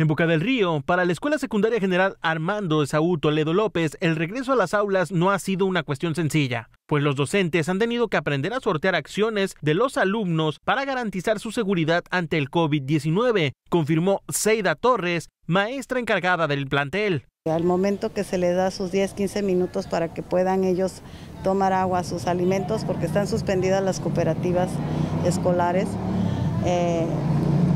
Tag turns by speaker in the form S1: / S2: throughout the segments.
S1: En Boca del Río, para la Escuela Secundaria General Armando Esaú Toledo López, el regreso a las aulas no ha sido una cuestión sencilla, pues los docentes han tenido que aprender a sortear acciones de los alumnos para garantizar su seguridad ante el COVID-19, confirmó Seida Torres, maestra encargada del plantel.
S2: Al momento que se les da sus 10, 15 minutos para que puedan ellos tomar agua, sus alimentos, porque están suspendidas las cooperativas escolares, eh,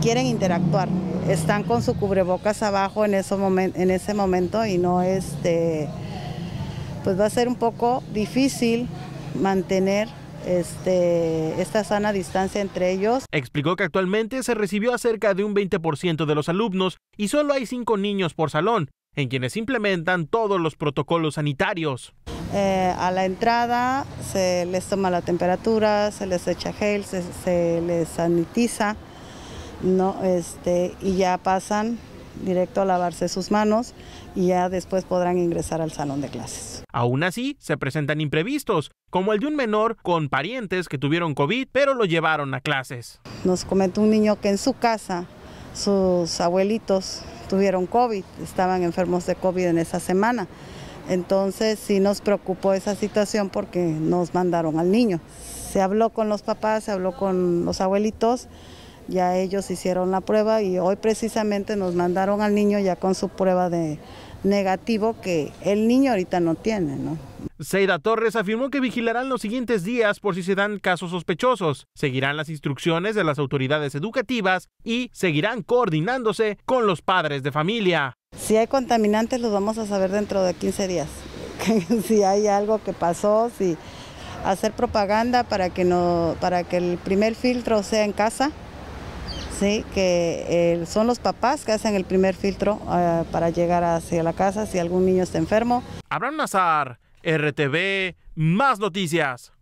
S2: quieren interactuar, están con su cubrebocas abajo en, ese momento y no este, pues va a ser un poco difícil mantener este, esta sana distancia entre ellos.
S1: Explicó que actualmente se recibió a cerca de un 20% de los alumnos y solo hay cinco niños por salón, en quienes implementan todos los protocolos sanitarios.
S2: Eh, a la entrada se les toma la temperatura, se les echa gel, se les sanitiza no este y ya pasan directo a lavarse sus manos y ya después podrán ingresar al salón de clases.
S1: Aún así, se presentan imprevistos, como el de un menor con parientes que tuvieron COVID pero lo llevaron a clases.
S2: Nos comentó un niño que en su casa sus abuelitos tuvieron COVID, estaban enfermos de COVID en esa semana. Entonces sí nos preocupó esa situación porque nos mandaron al niño. Se habló con los papás, se habló con los abuelitos ya ellos hicieron la prueba y hoy precisamente nos mandaron al niño ya con su prueba de negativo que el niño ahorita no tiene, ¿no?
S1: Torres afirmó que vigilarán los siguientes días por si se dan casos sospechosos, seguirán las instrucciones de las autoridades educativas y seguirán coordinándose con los padres de familia.
S2: Si hay contaminantes los vamos a saber dentro de 15 días, si hay algo que pasó, si hacer propaganda para que, no, para que el primer filtro sea en casa ¿sí? que eh, son los papás que hacen el primer filtro eh, para llegar hacia la casa si algún niño está enfermo.
S1: Abraham Nazar, RTV, más noticias.